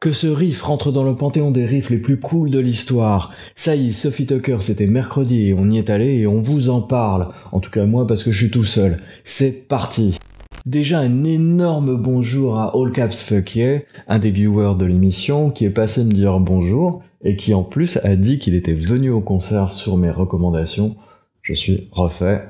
Que ce riff rentre dans le panthéon des riffs les plus cools de l'histoire. Ça y est, Sophie Tucker, c'était mercredi et on y est allé et on vous en parle. En tout cas moi parce que je suis tout seul. C'est parti. Déjà un énorme bonjour à All Caps Fuck un des viewers de l'émission qui est passé me dire bonjour et qui en plus a dit qu'il était venu au concert sur mes recommandations je suis refait.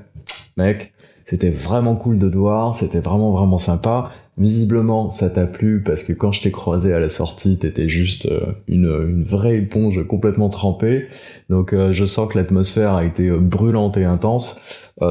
Mec, c'était vraiment cool de te c'était vraiment vraiment sympa. Visiblement, ça t'a plu parce que quand je t'ai croisé à la sortie, t'étais juste euh, une, une, vraie éponge complètement trempée. Donc euh, je sens que l'atmosphère a été euh, brûlante et intense.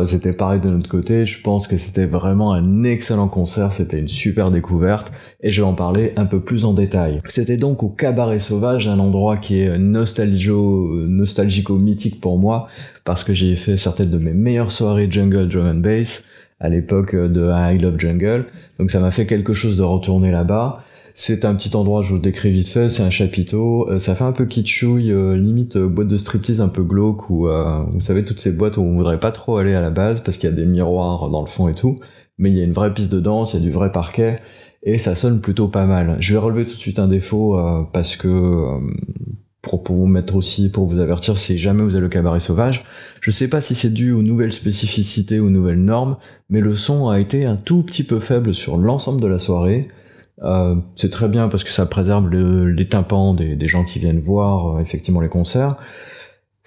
c'était pareil de notre côté. Je pense que c'était vraiment un excellent concert. C'était une super découverte et je vais en parler un peu plus en détail. C'était donc au Cabaret Sauvage, un endroit qui est nostalgico-mythique pour moi parce que j'ai fait certaines de mes meilleures soirées jungle drum and bass à l'époque euh, de I Love Jungle. Donc ça m'a fait quelque chose de retourner là-bas. C'est un petit endroit, je vous le décris vite fait, c'est un chapiteau, euh, ça fait un peu kitschouille, euh, limite boîte de striptease un peu glauque, où vous savez, toutes ces boîtes où on voudrait pas trop aller à la base, parce qu'il y a des miroirs dans le fond et tout, mais il y a une vraie piste de danse, il y a du vrai parquet, et ça sonne plutôt pas mal. Je vais relever tout de suite un défaut, parce que pour, vous mettre aussi, pour vous avertir si jamais vous avez le cabaret sauvage. Je sais pas si c'est dû aux nouvelles spécificités, aux nouvelles normes, mais le son a été un tout petit peu faible sur l'ensemble de la soirée. Euh, c'est très bien parce que ça préserve les tympans des, gens qui viennent voir euh, effectivement les concerts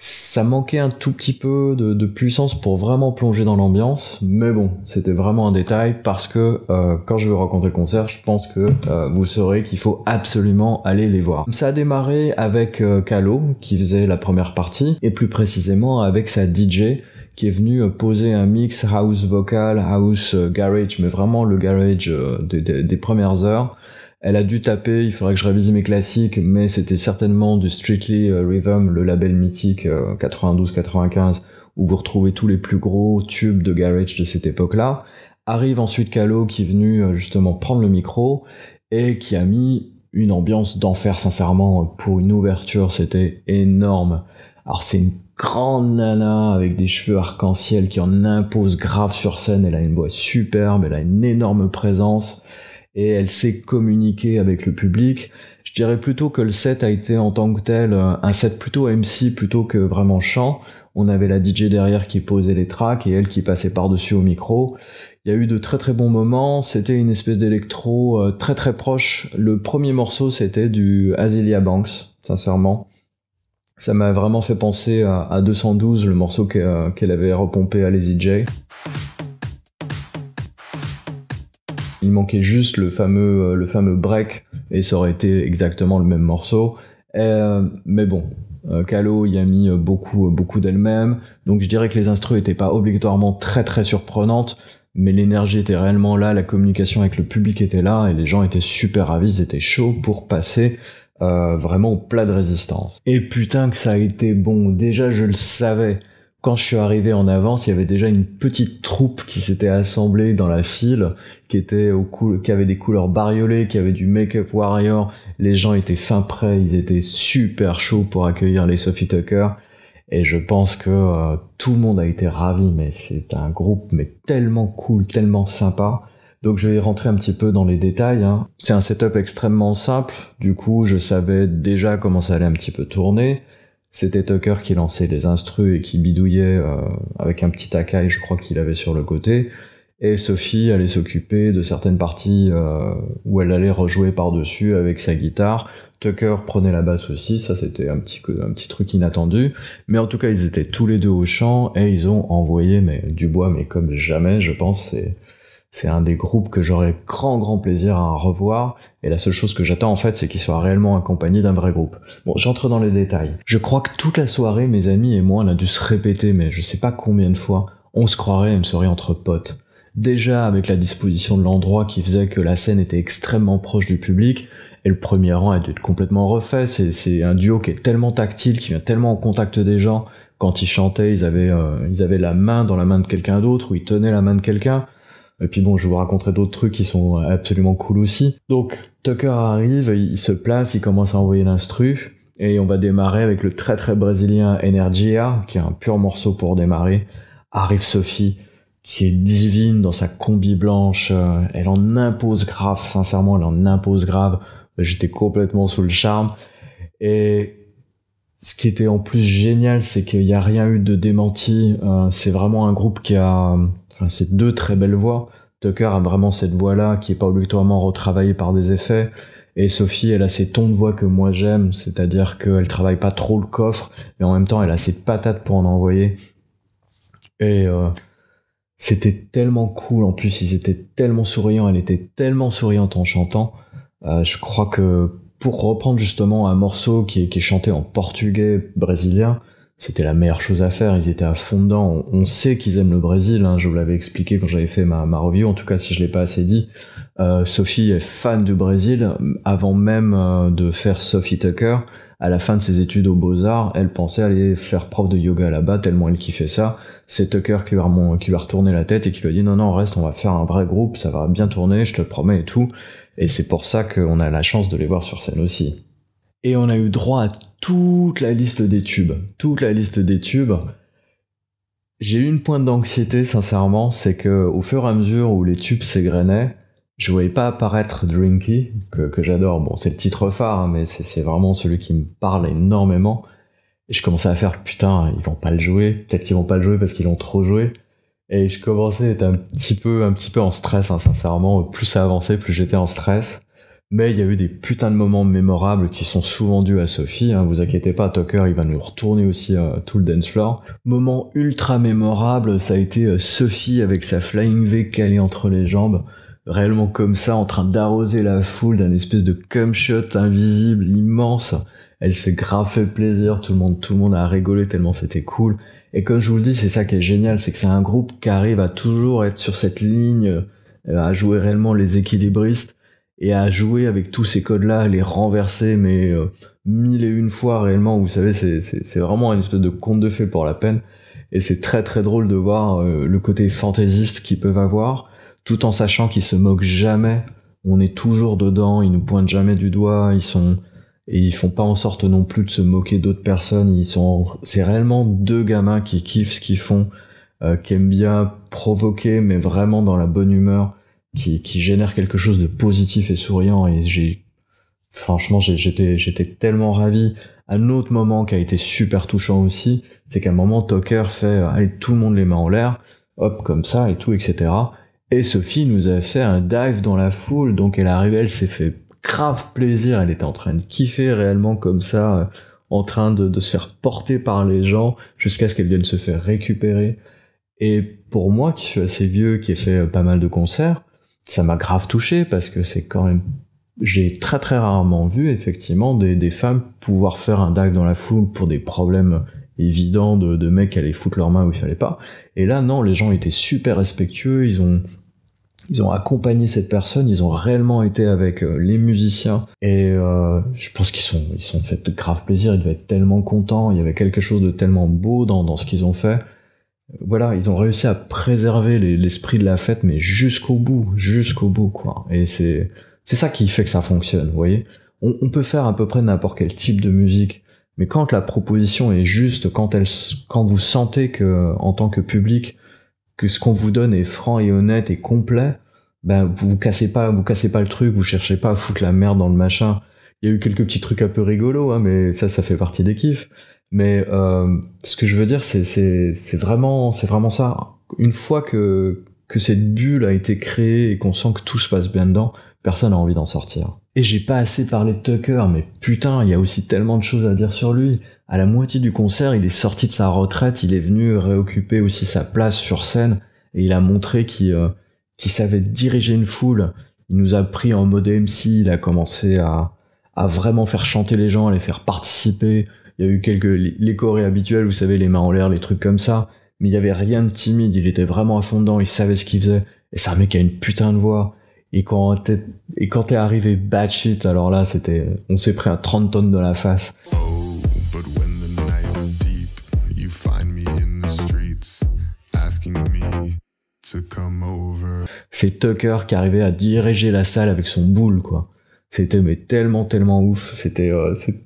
ça manquait un tout petit peu de, puissance pour vraiment plonger dans l'ambiance, mais bon, c'était vraiment un détail parce que euh, quand je vais raconter le concert, je pense que euh, vous saurez qu'il faut absolument aller les voir. Ça a démarré avec euh, Kalo Calo qui faisait la première partie et plus précisément avec sa DJ qui est venue poser un mix house vocal, house garage, mais vraiment le garage des premières heures elle a dû taper, il faudrait que je révise mes classiques, mais c'était certainement du Strictly euh, Rhythm, le label mythique 92-95, euh, où vous retrouvez tous les plus gros tubes de garage de cette époque-là. Arrive ensuite Calo qui est venu euh, justement prendre le micro et qui a mis une ambiance d'enfer sincèrement pour une ouverture, c'était énorme. Alors c'est une grande nana avec des cheveux arc-en-ciel qui en impose grave sur scène, elle a une voix superbe, elle a une énorme présence et elle s'est communiquée avec le public. Je dirais plutôt que le set a été en tant que tel euh, un set plutôt MC plutôt que vraiment chant. On avait la DJ derrière qui posait les tracks et elle qui passait par-dessus au micro. Il y a eu de très très bons moments, c'était une espèce d'électro euh, très très proche. Le premier morceau c'était du Azealia Banks, sincèrement. Ça m'a vraiment fait penser à, 212, le morceau qu'elle euh, avait repompé à les J. Il manquait juste le fameux, euh, le fameux break et ça aurait été exactement le même morceau. Euh, mais bon, Calo euh, y a mis beaucoup, beaucoup d'elle-même. Donc je dirais que les instrus étaient pas obligatoirement très très surprenantes, mais l'énergie était réellement là, la communication avec le public était là et les gens étaient super ravis, ils étaient chauds pour passer. vraiment au plat de résistance. Et putain que ça a été bon, déjà je le savais, quand je suis arrivé en avance, il y avait déjà une petite troupe qui s'était assemblée dans la file, qui était avait des couleurs bariolées, qui avait du make-up warrior. Les gens étaient fin prêts, ils étaient super chauds pour accueillir les Sophie Tucker. Et je pense que euh, tout le monde a été ravi, mais c'est un groupe mais tellement cool, tellement sympa. Donc je vais rentrer un petit peu dans les détails. Hein. C'est un setup extrêmement simple. Du coup, je savais déjà comment ça allait un petit peu tourner. C'était Tucker qui lançait les instrus et qui bidouillait euh, avec un petit akai, je crois qu'il avait sur le côté. Et Sophie allait s'occuper de certaines parties euh, où elle allait rejouer par-dessus avec sa guitare. Tucker prenait la basse aussi, ça c'était un petit, un petit truc inattendu. Mais en tout cas, ils étaient tous les deux au chant et ils ont envoyé mais, du bois, mais comme jamais, je pense c'est un des groupes que j'aurais grand grand plaisir à revoir et la seule chose que j'attends en fait c'est qu'il soit réellement accompagné d'un vrai groupe. Bon j'entre dans les détails. Je crois que toute la soirée mes amis et moi on a dû se répéter mais je sais pas combien de fois on se croirait à une soirée entre potes. Déjà avec la disposition de l'endroit qui faisait que la scène était extrêmement proche du public et le premier rang a dû être complètement refait. C'est un duo qui est tellement tactile, qui vient tellement en contact des gens. Quand ils chantaient ils avaient, euh, ils avaient la main dans la main de quelqu'un d'autre ou ils tenaient la main de quelqu'un. Et puis bon, je vous raconterai d'autres trucs qui sont absolument cool aussi. Donc Tucker arrive, il se place, il commence à envoyer l'instru. Et on va démarrer avec le très très brésilien Energia, qui est un pur morceau pour démarrer. Arrive Sophie, qui est divine dans sa combi blanche. Euh, elle en impose grave, sincèrement, elle en impose grave. J'étais complètement sous le charme. Et ce qui était en plus génial, c'est qu'il n'y a rien eu de démenti. Euh, c'est vraiment un groupe qui a, ces deux très belles voix. Tucker a vraiment cette voix-là qui est pas obligatoirement retravaillée par des effets. Et Sophie, elle a ces tons de voix que moi j'aime, c'est-à-dire qu'elle travaille pas trop le coffre, mais en même temps, elle a ses patates pour en envoyer. Et euh, c'était tellement cool. En plus, ils étaient tellement souriants, elle était tellement souriante en chantant. Euh, je crois que pour reprendre justement un morceau qui est, chanté en portugais brésilien, c'était la meilleure chose à faire. Ils étaient à fond dedans. On, sait qu'ils aiment le Brésil. Hein. Je vous l'avais expliqué quand j'avais fait ma, ma review. En tout cas, si je l'ai pas assez dit, euh, Sophie est fan du Brésil avant même euh, de faire Sophie Tucker à la fin de ses études aux Beaux-Arts, elle pensait aller faire prof de yoga là-bas, tellement elle kiffait ça. C'est Tucker qui lui, a, retourné la tête et qui lui a dit non, non, reste, on va faire un vrai groupe, ça va bien tourner, je te le promets et tout. Et c'est pour ça qu'on a la chance de les voir sur scène aussi. Et on a eu droit à toute la liste des tubes. Toute la liste des tubes. J'ai eu une pointe d'anxiété, sincèrement, c'est que au fur et à mesure où les tubes s'égrenaient, je voyais pas apparaître Drinky, que, j'adore. Bon, c'est le titre phare, hein, mais c'est vraiment celui qui me parle énormément. Et je commençais à faire putain, ils vont pas le jouer. Peut-être qu'ils vont pas le jouer parce qu'ils l'ont trop joué. Et je commençais à être un petit peu, un petit peu en stress, hein, sincèrement. Plus ça avançait, plus j'étais en stress. Mais il y a eu des putains de moments mémorables qui sont souvent dus à Sophie. Hein, vous inquiétez pas, Tucker, il va nous retourner aussi euh, tout le dance floor. Moment ultra mémorable, ça a été euh, Sophie avec sa flying V calée entre les jambes réellement comme ça, en train d'arroser la foule d'un espèce de cum shot invisible, immense. Elle s'est grave plaisir, tout le monde, tout le monde a rigolé tellement c'était cool. Et comme je vous le dis, c'est ça qui est génial, c'est que c'est un groupe qui arrive à toujours être sur cette ligne, euh, à jouer réellement les équilibristes et à jouer avec tous ces codes-là, les renverser, mais euh, mille et une fois réellement. Vous savez, c'est vraiment une espèce de conte de fées pour la peine. Et c'est très très drôle de voir euh, le côté fantaisiste qu'ils peuvent avoir tout en sachant qu'ils se moquent jamais. On est toujours dedans, ils nous pointent jamais du doigt, ils sont et ils font pas en sorte non plus de se moquer d'autres personnes. Ils sont, c'est réellement deux gamins qui kiffent ce qu'ils font, euh, qui aiment bien provoquer, mais vraiment dans la bonne humeur, qui, qui génèrent quelque chose de positif et souriant. Et j'ai, franchement, j'étais, j'étais tellement ravi. Un autre moment qui a été super touchant aussi, c'est qu'à un moment, Tucker fait, euh, allez, tout le monde les mains en l'air, hop, comme ça et tout, etc. Et Sophie nous a fait un dive dans la foule, donc elle est arrivée, elle s'est fait grave plaisir, elle était en train de kiffer réellement comme ça, euh, en train de, se faire porter par les gens jusqu'à ce qu'elle vienne se faire récupérer. Et pour moi, qui suis assez vieux, qui ai fait euh, pas mal de concerts, ça m'a grave touché parce que c'est quand même j'ai très très rarement vu effectivement des, femmes pouvoir faire un dive dans la foule pour des problèmes évidents de, mecs qui allaient foutre leurs mains où il fallait pas. Et là non, les gens étaient super respectueux, ils ont ils ont accompagné cette personne, ils ont réellement été avec euh, les musiciens et euh, je pense qu'ils sont ils sont fait de grave plaisir, ils devaient être tellement contents, il y avait quelque chose de tellement beau dans, dans ce qu'ils ont fait. Voilà, ils ont réussi à préserver l'esprit de la fête mais jusqu'au bout, jusqu'au bout quoi. Et c'est c'est ça qui fait que ça fonctionne, vous voyez. On, on peut faire à peu près n'importe quel type de musique. Mais quand la proposition est juste, quand, elle, quand vous sentez que, en tant que public, que ce qu'on vous donne est franc et honnête et complet, ben vous, cassez pas, vous cassez pas le truc, vous cherchez pas à foutre la merde dans le machin. Il y a eu quelques petits trucs un peu rigolos, hein, mais ça, ça fait partie des kiffs. Mais euh, ce que je veux dire, c'est c'est vraiment c'est vraiment ça. Une fois que que cette bulle a été créée et qu'on sent que tout se passe bien dedans, personne n'a envie d'en sortir. Et j'ai pas assez parlé de Tucker, mais putain, il y a aussi tellement de choses à dire sur lui. À la moitié du concert, il est sorti de sa retraite, il est venu réoccuper aussi sa place sur scène, et il a montré qu'il euh, savait diriger une foule. Il nous a pris en mode MC, il a commencé à, à vraiment faire chanter les gens, à les faire participer. Il y a eu quelques les chorés habituels, vous savez, les mains en l'air, les trucs comme ça. Mais il y avait rien de timide, il était vraiment à fond il savait ce qu'il faisait. Et c'est un mec qui a une putain de voix. Et quand t'es, et quand arrivé bad shit, alors là, c'était, on s'est pris à 30 tonnes de la face. C'est Tucker qui arrivait à diriger la salle avec son boule, quoi. C'était mais tellement, tellement ouf. C'était, euh, c'était,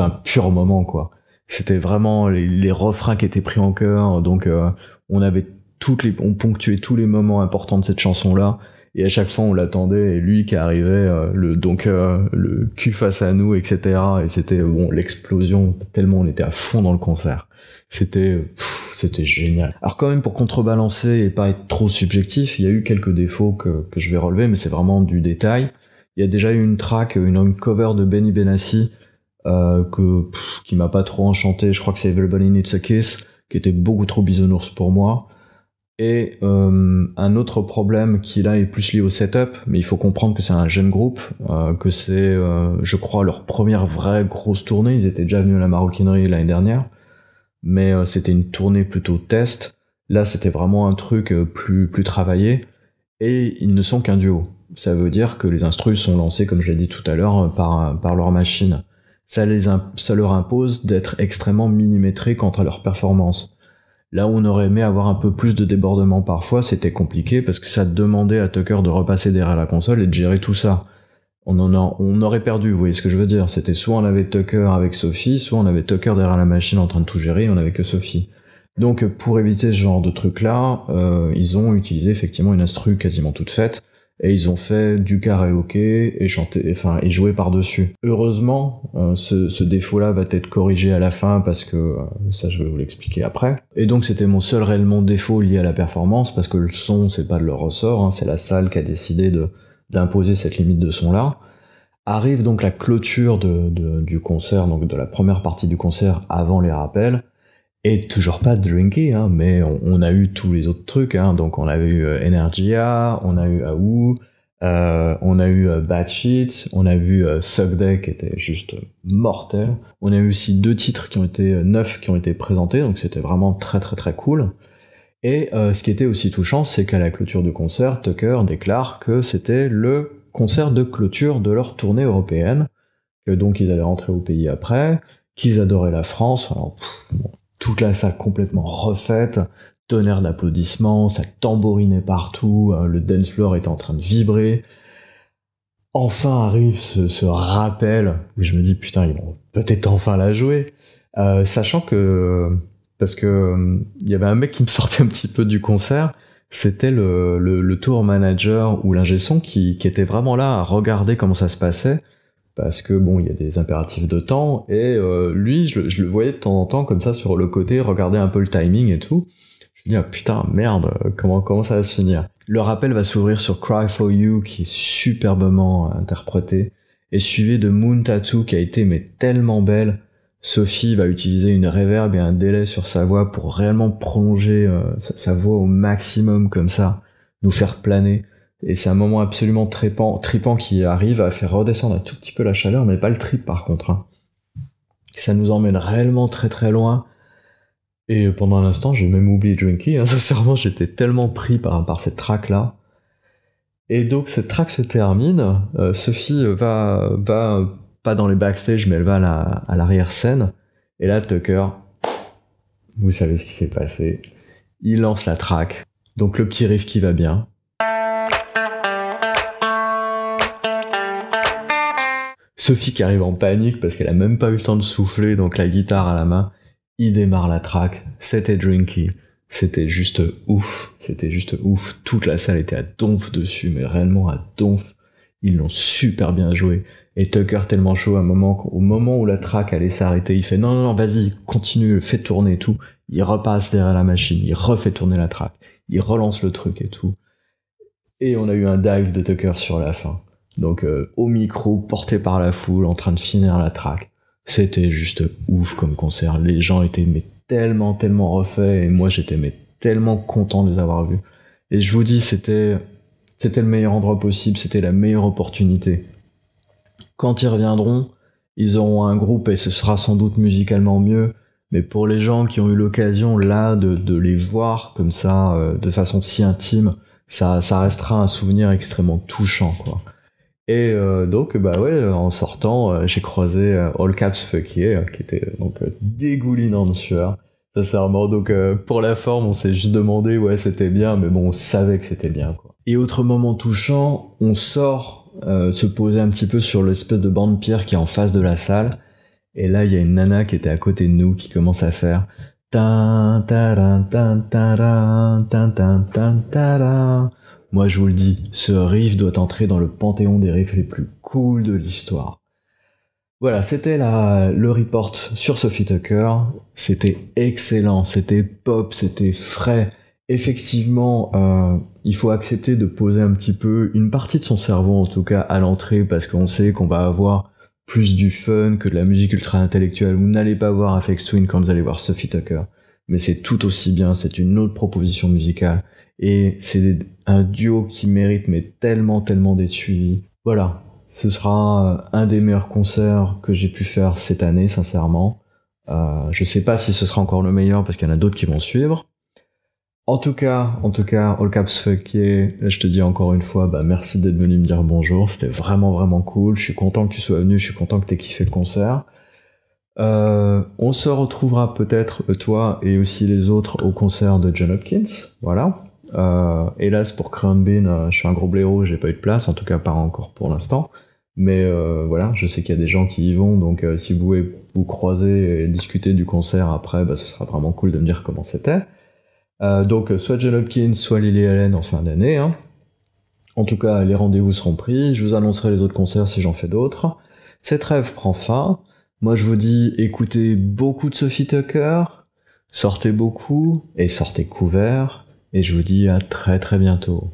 un pur moment, quoi. C'était vraiment les, refrains qui étaient pris en cœur. Donc, euh, on avait toutes les, on ponctuait tous les moments importants de cette chanson-là. Et à chaque fois, on l'attendait, et lui qui arrivait, euh, le, donc euh, le cul face à nous, etc. Et c'était bon, l'explosion, tellement on était à fond dans le concert. C'était c'était génial. Alors quand même, pour contrebalancer et pas être trop subjectif, il y a eu quelques défauts que, que je vais relever, mais c'est vraiment du détail. Il y a déjà eu une track, une, cover de Benny Benassi, euh, que, qui m'a pas trop enchanté, je crois que c'est Everybody needs a Kiss, qui était beaucoup trop bisounours pour moi. Et euh, un autre problème qui là est plus lié au setup, mais il faut comprendre que c'est un jeune groupe, euh, que c'est, euh, je crois, leur première vraie grosse tournée. Ils étaient déjà venus à la maroquinerie l'année dernière, mais c'était une tournée plutôt test. Là, c'était vraiment un truc plus, plus travaillé. Et ils ne sont qu'un duo. Ça veut dire que les instrus sont lancés, comme je l'ai dit tout à l'heure, par, par leur machine. Ça, les ça leur impose d'être extrêmement millimétrés quant à leur performance Là où on aurait aimé avoir un peu plus de débordement parfois, c'était compliqué parce que ça demandait à Tucker de repasser derrière la console et de gérer tout ça. On, en a, on aurait perdu, vous voyez ce que je veux dire. C'était soit on avait Tucker avec Sophie, soit on avait Tucker derrière la machine en train de tout gérer et on avait que Sophie. Donc pour éviter ce genre de truc là, euh, ils ont utilisé effectivement une instru quasiment toute faite et ils ont fait du karaoké et chanté, enfin et joué par dessus. Heureusement, euh, ce, défaut-là va être corrigé à la fin parce que euh, ça, je vais vous l'expliquer après. Et donc c'était mon seul réellement défaut lié à la performance parce que le son, c'est pas de leur ressort, hein. c'est la salle qui a décidé de d'imposer cette limite de son là. Arrive donc la clôture du concert, donc de la première partie du concert avant les rappels. Et toujours pas de Drinky, hein, mais on, a eu tous les autres trucs. Hein, donc on a eu euh, Energia, on a eu Aou, euh, on a eu euh, Bad Sheets, on a vu Thug euh, Day qui était juste mortel. On a eu aussi deux titres qui ont été neufs qui ont été présentés, donc c'était vraiment très très très cool. Et ce qui était aussi touchant, c'est qu'à la clôture du concert, Tucker déclare que c'était le concert de clôture de leur tournée européenne, que donc ils allaient rentrer au pays après, qu'ils adoraient la France. Alors, bon, toute la salle complètement refaite, tonnerre d'applaudissements, ça tambourinait partout, hein, le dance floor était en train de vibrer. Enfin arrive ce, rappel où je me dis putain ils vont peut-être enfin la jouer, euh, sachant que parce que euh, il y avait un mec qui me sortait un petit peu du concert, c'était le, tour manager ou l'ingé son qui, qui était vraiment là à regarder comment ça se passait parce que bon, il y a des impératifs de temps, et euh, lui, je, le voyais de temps en temps comme ça sur le côté, regarder un peu le timing et tout. Je me dis, ah, putain, merde, comment, comment ça va se finir Le rappel va s'ouvrir sur Cry for You, qui est superbement interprété, et suivi de Moon Tattoo, qui a été mais tellement belle. Sophie va utiliser une réverb et un délai sur sa voix pour réellement prolonger euh, sa, voix au maximum comme ça, nous faire planer. Et c'est un moment absolument tripant, qui arrive à faire redescendre un tout petit peu la chaleur, mais pas le trip par contre. Hein. Ça nous emmène réellement très très loin. Et pendant un instant, j'ai même oublié Drinky. Hein. j'étais tellement pris par, cette traque là. Et donc cette traque se termine. Euh, Sophie va, va pas dans les backstage, mais elle va à l'arrière scène. Et là, Tucker, vous savez ce qui s'est passé. Il lance la traque. Donc le petit riff qui va bien. Sophie qui arrive en panique parce qu'elle a même pas eu le temps de souffler, donc la guitare à la main, il démarre la track, c'était Drinky, c'était juste ouf, c'était juste ouf, toute la salle était à donf dessus, mais réellement à donf, ils l'ont super bien joué, et Tucker tellement chaud à un moment, au moment où la track allait s'arrêter, il fait non non non vas-y, continue, fais tourner et tout, il repasse derrière la machine, il refait tourner la track, il relance le truc et tout, et on a eu un dive de Tucker sur la fin, donc euh, au micro, porté par la foule, en train de finir la track. C'était juste ouf comme concert. Les gens étaient mais, tellement, tellement refaits et moi j'étais mais, tellement content de les avoir vus. Et je vous dis, c'était, c'était le meilleur endroit possible, c'était la meilleure opportunité. Quand ils reviendront, ils auront un groupe et ce sera sans doute musicalement mieux. Mais pour les gens qui ont eu l'occasion là de, de les voir comme ça, euh, de façon si intime, ça, ça restera un souvenir extrêmement touchant. Quoi. Et euh, donc, bah ouais, en sortant, euh, j'ai croisé euh, All Caps Fuckier, qui était donc dégoulinant de sueur. Sincèrement, donc pour la forme, on s'est juste demandé, ouais, c'était bien, mais bon, on savait que c'était bien, quoi. Et autre moment touchant, on sort se poser un petit peu sur l'espèce de bande de pierre qui est en face de la salle. Et là, il y a une nana qui était à côté de nous qui commence à faire. Tan, tan, tan, moi, je vous le dis, ce riff doit entrer dans le panthéon des riffs les plus cool de l'histoire. Voilà, c'était le report sur Sophie Tucker. C'était excellent, c'était pop, c'était frais. Effectivement, euh, il faut accepter de poser un petit peu une partie de son cerveau, en tout cas, à l'entrée, parce qu'on sait qu'on va avoir plus du fun que de la musique ultra intellectuelle. Vous n'allez pas voir Afex Twin quand vous allez voir Sophie Tucker, mais c'est tout aussi bien, c'est une autre proposition musicale. Et c'est un duo qui mérite mais tellement, tellement d'être suivi. Voilà, ce sera euh, un des meilleurs concerts que j'ai pu faire cette année, sincèrement. Je euh, je sais pas si ce sera encore le meilleur parce qu'il y en a d'autres qui vont suivre. En tout cas, en tout cas, All Caps Fucké, je te dis encore une fois, bah merci d'être venu me dire bonjour. C'était vraiment vraiment cool. Je suis content que tu sois venu. Je suis content que tu aies kiffé le concert. Euh, on se retrouvera peut-être toi et aussi les autres au concert de John Hopkins. Voilà. Euh, hélas, pour Crumbin, euh, je suis un gros blaireau, j'ai pas eu de place, en tout cas pas encore pour l'instant. Mais euh, voilà, je sais qu'il y a des gens qui y vont, donc si vous pouvez vous croiser et discuter du concert après, bah, ce sera vraiment cool de me dire comment c'était. donc soit John Hopkins, soit Lily Allen en fin d'année. Hein. En tout cas, les rendez-vous seront pris. Je vous annoncerai les autres concerts si j'en fais d'autres. Cette rêve prend fin. Moi, je vous dis, écoutez beaucoup de Sophie Tucker, sortez beaucoup et sortez couvert et je vous dis à très très bientôt.